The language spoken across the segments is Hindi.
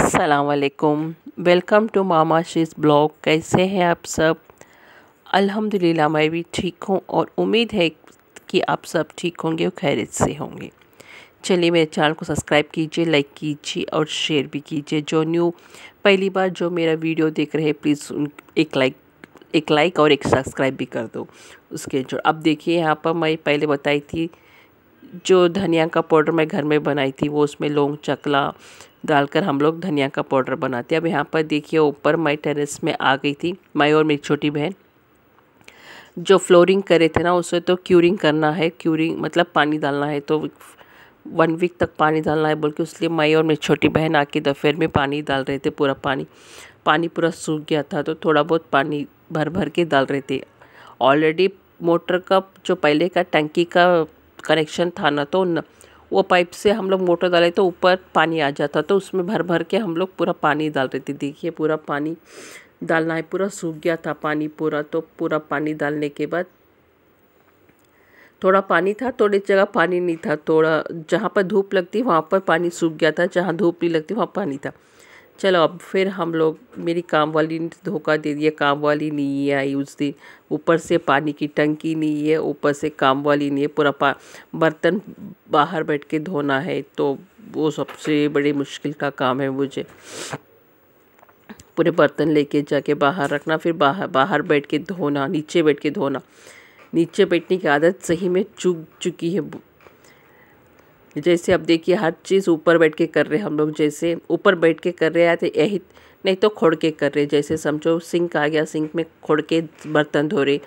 असलकुम वेलकम टू मामा शीज़ ब्लॉग कैसे हैं आप सब अल्हम्दुलिल्लाह मैं भी ठीक हूँ और उम्मीद है कि आप सब ठीक होंगे और खैरत से होंगे चलिए मेरे चैनल को सब्सक्राइब कीजिए लाइक कीजिए और शेयर भी कीजिए जो न्यू पहली बार जो मेरा वीडियो देख रहे हैं प्लीज़ उन एक लाइक एक लाइक और एक सब्सक्राइब भी कर दो उसके जो अब देखिए यहाँ पर मैं पहले बताई थी जो धनिया का पाउडर मैं घर में बनाई थी वो उसमें लौंग चकला डालकर हम लोग धनिया का पाउडर बनाते हैं अब यहाँ पर देखिए ऊपर माई टेरेस में आ गई थी माई और मेरी छोटी बहन जो फ्लोरिंग करे थे ना उसे तो क्यूरिंग करना है क्यूरिंग मतलब पानी डालना है तो वन वीक तक पानी डालना है बोल के उसलिए मैं और मेरी छोटी बहन आके दोपहर में पानी डाल रहे थे पूरा पानी पानी पूरा सूख गया था तो थोड़ा बहुत पानी भर भर के डाल रहे थे ऑलरेडी मोटर का जो पहले का टंकी का कनेक्शन था ना तो न, वो पाइप से हम लोग मोटर डाले तो ऊपर पानी आ जाता तो उसमें भर भर के हम लोग पूरा पानी डाल रहे थे देखिए पूरा पानी डालना है पूरा सूख गया था पानी पूरा तो पूरा पानी डालने के बाद थोड़ा पानी था थोड़ी जगह पानी नहीं था थोड़ा जहाँ पर धूप लगती वहाँ पर पानी सूख गया था जहाँ धूप नहीं लगती वहाँ पानी था चलो अब फिर हम लोग मेरी काम वाली ने धोखा दे दिया काम वाली नहीं आई उस दिन ऊपर से पानी की टंकी नहीं है ऊपर से काम वाली नहीं है पूरा पा बर्तन बाहर बैठ के धोना है तो वो सबसे बड़ी मुश्किल का काम है मुझे पूरे बर्तन लेके जाके बाहर रखना फिर बाहर बाहर बैठ के धोना नीचे बैठ के धोना नीचे बैठने की आदत सही में चुक चुकी है जैसे अब देखिए हर चीज़ ऊपर बैठ के कर रहे हम लोग जैसे ऊपर बैठ के कर रहे आते तो यही नहीं तो खोड़ के कर रहे जैसे समझो सिंक आ गया सिंक में खोड़ के बर्तन धो रहे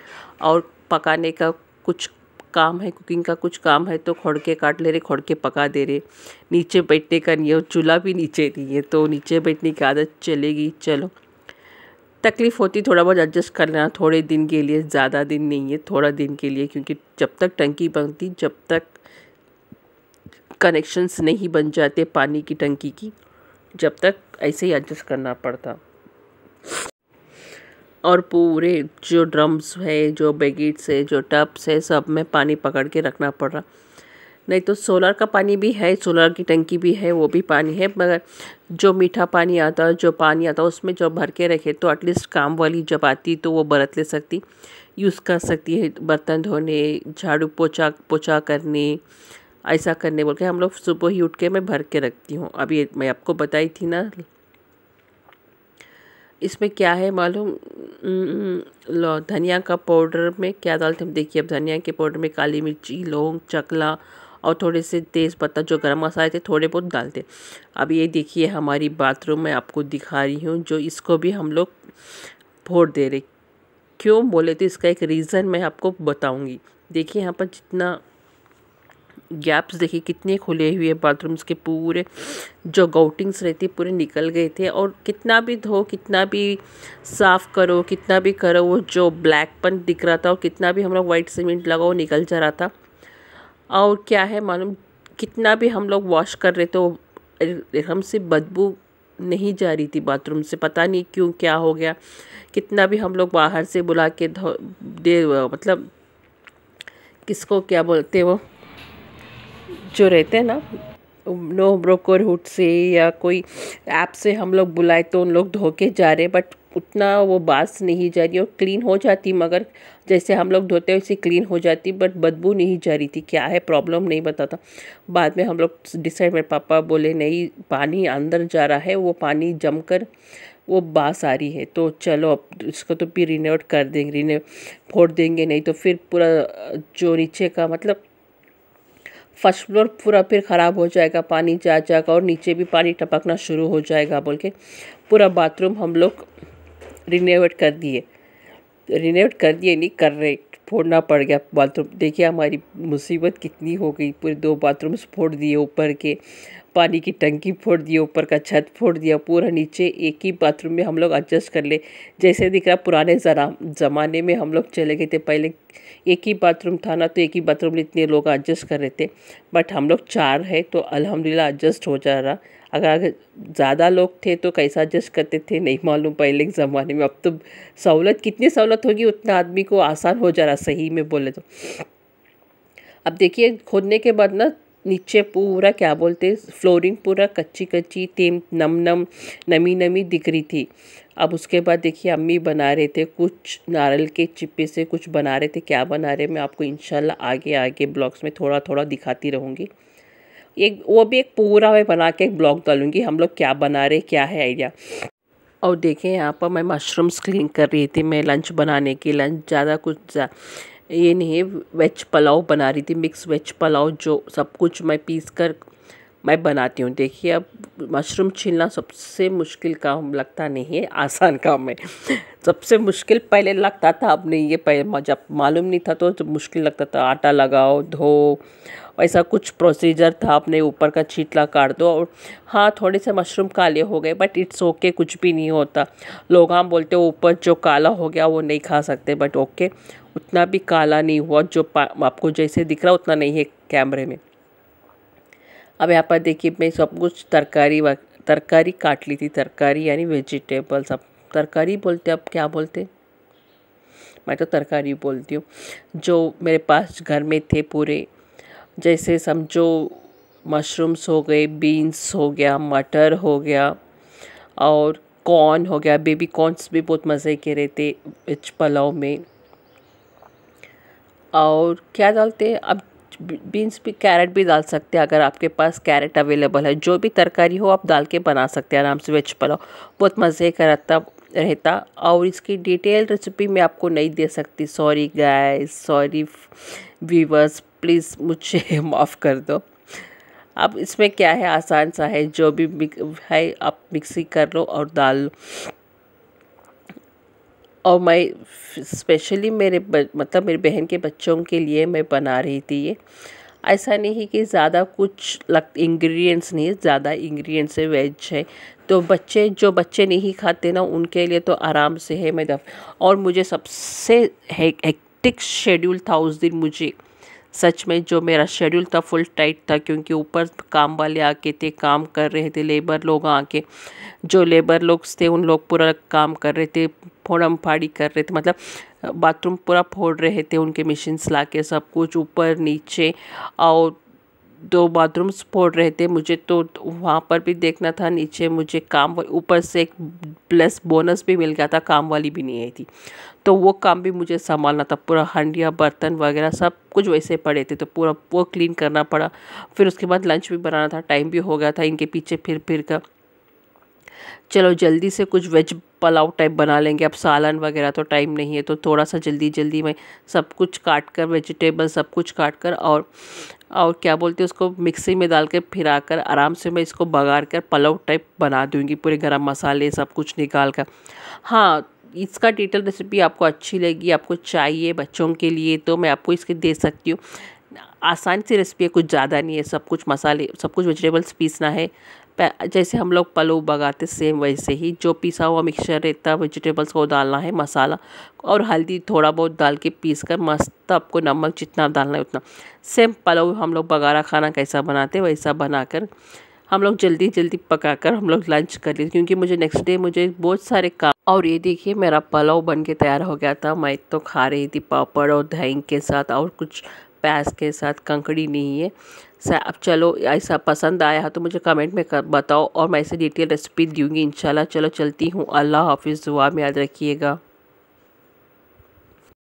और पकाने का कुछ काम है कुकिंग का कुछ काम है तो खोड़ के काट ले रहे खोड़ के पका दे रहे नीचे बैठने का नहीं है चूल्हा भी नीचे नहीं है तो नीचे बैठने की आदत चलेगी चलो तकलीफ़ होती थोड़ा बहुत एडजस्ट कर लेना थोड़े दिन के लिए ज़्यादा दिन नहीं है थोड़ा दिन के लिए क्योंकि जब तक टंकी बनती जब तक कनेक्शंस नहीं बन जाते पानी की टंकी की जब तक ऐसे ही एडजस्ट करना पड़ता और पूरे जो ड्रम्स है जो बैगेट्स है जो टब्स है सब में पानी पकड़ के रखना पड़ रहा नहीं तो सोलर का पानी भी है सोलर की टंकी भी है वो भी पानी है मगर जो मीठा पानी आता है जो पानी आता है उसमें जब भर के रखे तो एटलीस्ट काम वाली जब आती तो वो बरत ले सकती यूज़ कर सकती है बर्तन धोने झाड़ू पोछा पोछा करने ऐसा करने बोल के हम लोग सुबह ही उठ के मैं भर के रखती हूँ अभी मैं आपको बताई थी ना इसमें क्या है मालूम हम्म, लो धनिया का पाउडर में क्या डालते हम देखिए अब धनिया के पाउडर में काली मिर्ची लौंग चकला और थोड़े से तेज़ पत्ता जो गरम मसाले थे थोड़े बहुत डालते अब ये देखिए हमारी बाथरूम में आपको दिखा रही हूँ जो इसको भी हम लोग फोड़ दे रहे क्यों बोले तो इसका एक रीज़न मैं आपको बताऊँगी देखिए यहाँ पर जितना गैप्स देखिए कितने खुले हुए बाथरूम्स के पूरे जो गाउटिंग्स रहती पूरे निकल गए थे और कितना भी धो कितना भी साफ़ करो कितना भी करो वो जो ब्लैकपन दिख रहा था और कितना भी हम लोग वाइट सीमेंट लगाओ निकल जा रहा था और क्या है मालूम कितना भी हम लोग वॉश कर रहे वो एकदम से बदबू नहीं जा रही थी बाथरूम से पता नहीं क्यों क्या हो गया कितना भी हम लोग बाहर से बुला के धो दे मतलब किसको क्या बोलते वो जो रहते हैं ना नो ब्रोकर हुड से या कोई ऐप से हम लोग बुलाए तो उन लोग धोके जा रहे बट उतना वो बास नहीं जा रही और क्लीन हो जाती मगर जैसे हम लोग धोते हैं वैसे क्लीन हो जाती बट बदबू नहीं जा रही थी क्या है प्रॉब्लम नहीं बताता बाद में हम लोग डिसाइड मेरे पापा बोले नहीं पानी अंदर जा रहा है वो पानी जमकर वो बास आ रही है तो चलो अब इसको तो फिर रिनोवेट कर देंगे रिने फोड़ देंगे नहीं तो फिर पूरा जो नीचे का मतलब फर्स्ट फ्लोर पूरा फिर ख़राब हो जाएगा पानी जा जाएगा और नीचे भी पानी टपकना शुरू हो जाएगा बोल के पूरा बाथरूम हम लोग रिनोवेट कर दिए रिनोवेट कर दिए नहीं कर रहे फोड़ना पड़ गया बाथरूम देखिए हमारी मुसीबत कितनी हो गई पूरे दो बाथरूम्स फोड़ दिए ऊपर के पानी की टंकी फोड़ दी ऊपर का छत फोड़ दिया पूरा नीचे एक ही बाथरूम में हम लोग एडजस्ट कर ले जैसे दिख रहा पुराने ज़माने में हम लोग चले गए थे पहले एक ही बाथरूम था ना तो एक ही बाथरूम में इतने लोग एडजस्ट कर रहे थे बट हम लोग चार है तो अलहमदिल्ला एडजस्ट हो जा रहा अगर ज़्यादा लोग थे तो कैसा एडजस्ट करते थे नहीं मालूम पहले के ज़माने में अब तो सहूलत कितनी सहूलत होगी उतना आदमी को आसान हो जा रहा सही में बोले तो अब देखिए खोदने के बाद ना नीचे पूरा क्या बोलते फ्लोरिंग पूरा कच्ची कच्ची तेम नम नम नमी नमी दिख रही थी अब उसके बाद देखिए अम्मी बना रहे थे कुछ नारियल के चिप्पे से कुछ बना रहे थे क्या बना रहे मैं आपको इंशाल्लाह आगे आगे ब्लॉग्स में थोड़ा थोड़ा दिखाती रहूँगी एक वो भी एक पूरा मैं बना के एक ब्लॉग डालूँगी हम लोग क्या बना रहे क्या है आइडिया और देखें यहाँ पर मैं मशरूम्स क्लीन कर रही थी मैं लंच बनाने की लंच ज़्यादा कुछ जा, ये नहीं वेज पुलाव बना रही थी मिक्स वेज पुलाव जो सब कुछ मैं पीस कर मैं बनाती हूँ देखिए अब मशरूम छीलना सबसे मुश्किल काम लगता नहीं है आसान काम है सबसे मुश्किल पहले लगता था अब नहीं ये पहले जब मालूम नहीं था तो, तो मुश्किल लगता था आटा लगाओ धो वैसा कुछ प्रोसीजर था अपने ऊपर का छीटला काट दो और हाँ थोड़े से मशरूम काले हो गए बट इट्स ओके कुछ भी नहीं होता लोग हम हाँ, बोलते ऊपर जो काला हो गया वो नहीं खा सकते बट ओके उतना भी काला नहीं हुआ जो आपको जैसे दिख रहा उतना नहीं है कैमरे में अब यहाँ पर देखिए मैं सब कुछ तरकारी तरकारी काट ली थी तरकारी यानी वेजिटेबल्स अब तरकारी बोलते अब क्या बोलते मैं तो तरकारी बोलती हूँ जो मेरे पास घर में थे पूरे जैसे समझो मशरूम्स हो गए बीन्स हो गया मटर हो गया और कॉर्न हो गया बेबी कॉर्नस भी बहुत मज़े के रहते पलाव में और क्या डालते हैं अब बीन्स भी कैरेट भी डाल सकते हैं अगर आपके पास कैरेट अवेलेबल है जो भी तरकारी हो आप डाल के बना सकते हैं आराम से वेज पुलाव बहुत मज़े का रहता रहता और इसकी डिटेल रेसिपी मैं आपको नहीं दे सकती sorry guys sorry viewers please मुझे माफ़ कर दो अब इसमें क्या है आसान सा है जो भी है आप मिक्सी कर लो और डाल लो और मैं स्पेशली मेरे मतलब मेरी बहन के बच्चों के लिए मैं बना रही थी ये ऐसा नहीं कि ज़्यादा कुछ लग इंग्रेडिएंट्स नहीं ज़्यादा इंग्रेडिएंट्स है वेज है तो बच्चे जो बच्चे नहीं खाते ना उनके लिए तो आराम से है मैं दफ और मुझे सबसे हेक्टिक शेड्यूल था उस दिन मुझे सच में जो मेरा शेड्यूल था फुल टाइट था क्योंकि ऊपर काम वाले आके थे काम कर रहे थे लेबर लोग आके जो लेबर लोग थे उन लोग पूरा काम कर रहे थे फोड़म फाड़ी कर रहे थे मतलब बाथरूम पूरा फोड़ रहे थे उनके मशीन्स ला के सब कुछ ऊपर नीचे और दो बाथरूम्स स्पोर्ट रहे थे मुझे तो वहाँ पर भी देखना था नीचे मुझे काम ऊपर से एक प्लस बोनस भी मिल गया था काम वाली भी नहीं आई थी तो वो काम भी मुझे संभालना था पूरा हंडिया बर्तन वगैरह सब कुछ वैसे पड़े थे तो पूरा वो क्लीन करना पड़ा फिर उसके बाद लंच भी बनाना था टाइम भी हो गया था इनके पीछे फिर फिर कर चलो जल्दी से कुछ वेज पुलाव टाइप बना लेंगे अब सालन वगैरह तो टाइम नहीं है तो थोड़ा सा जल्दी जल्दी मैं सब कुछ काट कर वेजिटेबल सब कुछ काट कर और और क्या बोलते हैं उसको मिक्सी में डाल कर फिरा कर आराम से मैं इसको बगाड़ कर पुलाव टाइप बना दूँगी पूरे गर्म मसाले सब कुछ निकाल कर हाँ इसका डिटेल रेसिपी आपको अच्छी लगी आपको चाहिए बच्चों के लिए तो मैं आपको इसके दे सकती हूँ आसान सी रेसिपी है कुछ ज़्यादा नहीं है सब कुछ मसाले सब कुछ वेजिटेबल्स पीसना है जैसे हम लोग पलो बगाते सेम वैसे ही जो पिसा हुआ मिक्सचर रहता है वेजिटेबल्स को डालना है मसाला और हल्दी थोड़ा बहुत डाल के पीस कर मस्त आपको नमक जितना डालना है उतना सेम पलो हम लोग बगारा खाना कैसा बनाते वैसा बनाकर हम लोग जल्दी जल्दी पकाकर हम लोग लंच कर लिए क्योंकि मुझे नेक्स्ट डे मुझे बहुत सारे काम और ये देखिए मेरा पलाव बन के तैयार हो गया था मैं तो खा रही थी पापड़ और दही के साथ और कुछ प्याज के साथ कंकड़ी नहीं है अब चलो ऐसा पसंद आया तो मुझे कमेंट में कर बताओ और मैं ऐसे डिटेल रेसिपी दूँगी इन चलो चलती हूँ अल्लाह हाफिज़ दुआ में याद रखिएगा